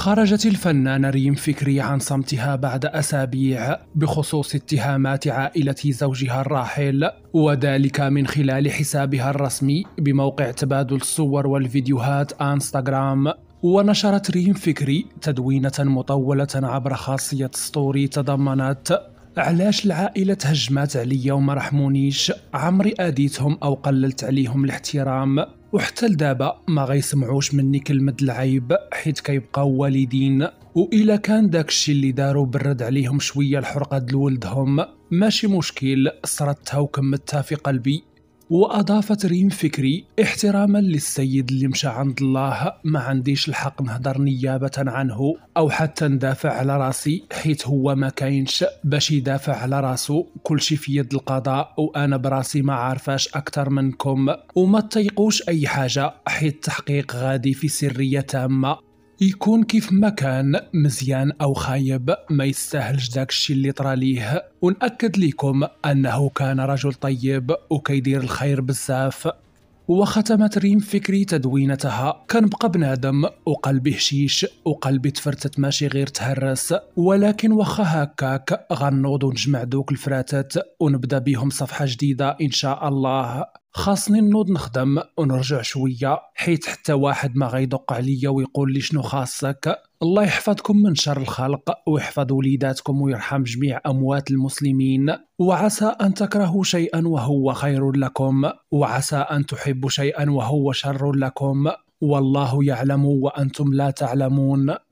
خرجت الفنانة ريم فكري عن صمتها بعد أسابيع بخصوص اتهامات عائلة زوجها الراحل وذلك من خلال حسابها الرسمي بموقع تبادل الصور والفيديوهات انستغرام ونشرت ريم فكري تدوينة مطولة عبر خاصية ستوري تضمنت علاش العائلة تهجمات عليا وما رحمونيش عمري آديتهم أو قللت عليهم الاحترام وحتى لدابا ما غيسمعوش مني كلمة العيب حيت كيبقاو والدين وإلا كان داكشي اللي دارو برد عليهم شوية الحرقة لولدهم ماشي مشكل صرتها وكملتها في قلبي وأضافت ريم فكري احتراما للسيد اللي مشى عند الله ما عنديش الحق نهضر نيابة عنه أو حتى ندافع على راسي حيت هو ما كاينش باش يدافع على راسو شي في يد القضاء وأنا براسي ما عارفاش أكثر منكم وما تيقوش أي حاجة حيت التحقيق غادي في سرية تامة يكون كيف ما كان مزيان او خايب ما يستاهلش داك الشيء اللي طرا ليه ونأكد لكم انه كان رجل طيب وكيدير الخير بزاف وختمت ريم فكري تدوينتها كنبقى بنادم وقلبي هشيش وقلبي تفرتت ماشي غير تهرس ولكن وخا هكاك غنوض ونجمع دوك الفراتات ونبدا بيهم صفحة جديدة إن شاء الله خاصني نوض نخدم ونرجع شويه حيت حتى واحد ما غيدق عليا ويقول لي شنو خاصك الله يحفظكم من شر الخلق ويحفظ وليداتكم ويرحم جميع اموات المسلمين وعسى ان تكرهوا شيئا وهو خير لكم وعسى ان تحبوا شيئا وهو شر لكم والله يعلم وانتم لا تعلمون